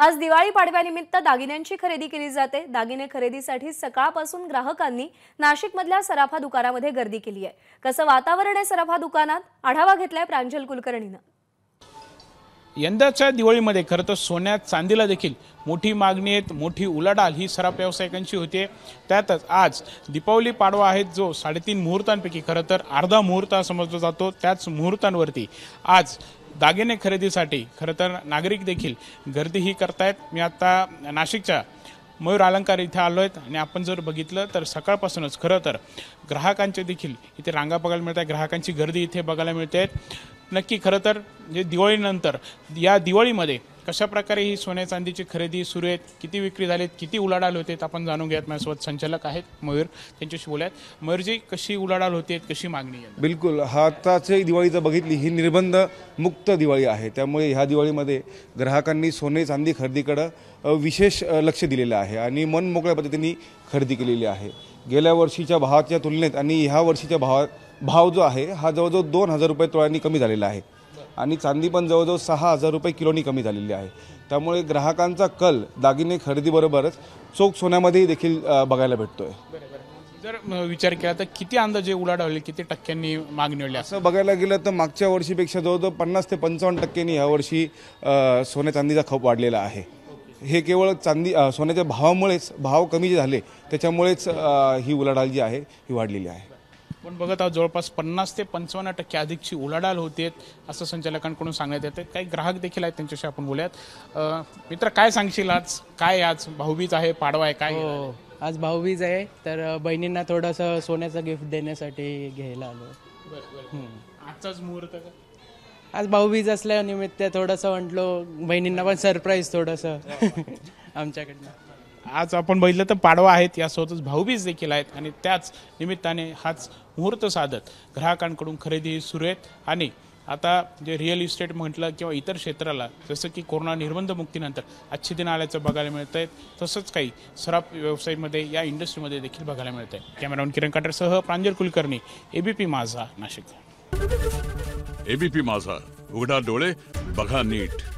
आज दिवाळी पाडव्यानिमित्त दागिन्यांची खरेदी केली जाते दागिने खरेदीसाठी सकाळपासून ग्राहकांनी नाशिकमधल्या सराफा दुकानामध्ये गर्दी केली आहे कसं वातावरण आहे सराफा दुकानात आढावा घेतलाय प्रांजल कुलकर्णीनं यंदाच्या दिवाळीमध्ये खरं तर सोन्यात चांदीला देखील मोठी मागणी आहेत मोठी उलाढाल ही सराफ व्यावसायिकांची होते त्यातच आज दीपावली पाडवा आहे जो साडेतीन मुहूर्तांपैकी खरं तर अर्धा मुहूर्त समजला जातो त्याच मुहूर्तांवरती आज दागिने खरेदीसाठी खरं तर नागरिक देखील गर्दी ही करतायत मी आता नाशिकच्या मयूर अलंकार इथे आलो आहेत आणि आपण जर बघितलं तर सकाळपासूनच खरं तर ग्राहकांचे देखील इथे रांगा बघायला मिळत आहे ग्राहकांची गर्दी इथे बघायला मिळते नक्की खरं तर जे दिवाळीनंतर या दिवाळीमध्ये कशा प्रकारे ही सोने चांदीची खरेदी सुरू आहेत किती विक्री झालीत किती उलाढाल होते आपण जाणून घ्यायत माझ्यासोबत संचालक आहेत मयूर त्यांच्याशी बोलूयात मयूरजी कशी उलाढाल होते कशी मागणी आहे बिलकुल हाताचे दिवाळी जर बघितली ही निर्बंध मुक्त दिवाळी आहे त्यामुळे ह्या दिवाळीमध्ये ग्राहकांनी सोने चांदी खरेदीकडं विशेष लक्ष दिलेलं आहे आणि मन मोकळ्या पद्धतीने खरेदी केलेली आहे गेल्या वर्षीच्या भावाच्या तुलनेत आणि ह्या वर्षीच्या भावात भाव जो आहे हा जवळजवळ दोन हजार रुपये तोळ्यांनी कमी झालेला आहे आणि चांदी पण जवळजवळ सहा हजार रुपये किलोनी कमी झालेली आहे त्यामुळे ग्राहकांचा कल दागिने खरेदीबरोबरच चोख सोन्यामध्येही देखील बघायला भेटतो आहे जर विचार केला तर किती अंदाजे उलाढावले किती टक्क्यांनी मागणी वाढली असं बघायला गेलं तर मागच्या वर्षीपेक्षा जवळजवळ पन्नास ते पंचावन्न टक्क्यांनी यावर्षी सोन्या चांदीचा खप वाढलेला आहे हे केवळ चांदी सोन्याच्या भावामुळेच भाव कमी झाले त्याच्यामुळेच ही उलाढाल जी आहे ही वाढलेली आहे आपण बघत आहोत जवळपास पन्नास ते पंचावन्न टक्के अधिकची उलाढाल होते असं संचालकांकडून सांगण्यात येते काही ग्राहक देखील आहेत त्यांच्याशी आपण बोलूयात मित्र काय सांगशील आज काय आज भाऊबीज आहे पाडवा आहे काय हो आज भाऊबीज आहे तर बहिणींना थोडंसं सोन्याचं गिफ्ट देण्यासाठी घ्यायला आलो आजचाच मुहूर्त आज भाऊबीज असल्या निमित्त थोडंसं म्हटलो बहिणींना पण सरप्राईज थोडस आमच्याकडनं आज आपण बघितलं तर पाडवा आहेत यासोबतच भाऊबीज देखील आहेत आणि त्याच निमित्ताने हाच मुहूर्त साधत ग्राहकांकडून खरेदी सुरू आहेत आणि आता जे रिअल इस्टेट म्हटलं किंवा इतर क्षेत्राला जसं की कोरोना निर्बंध मुक्तीनंतर अच्छे दिन आल्याचं बघायला मिळत आहे तसंच काही सराफ व्यवसायमध्ये या इंडस्ट्रीमध्ये देखील बघायला मिळत आहे कॅमेरामॅन किरण काटरसह प्रांजल कुलकर्णी एबीपी माझा नाशिक एबीपी माझा उघडा डोळे बघा नीट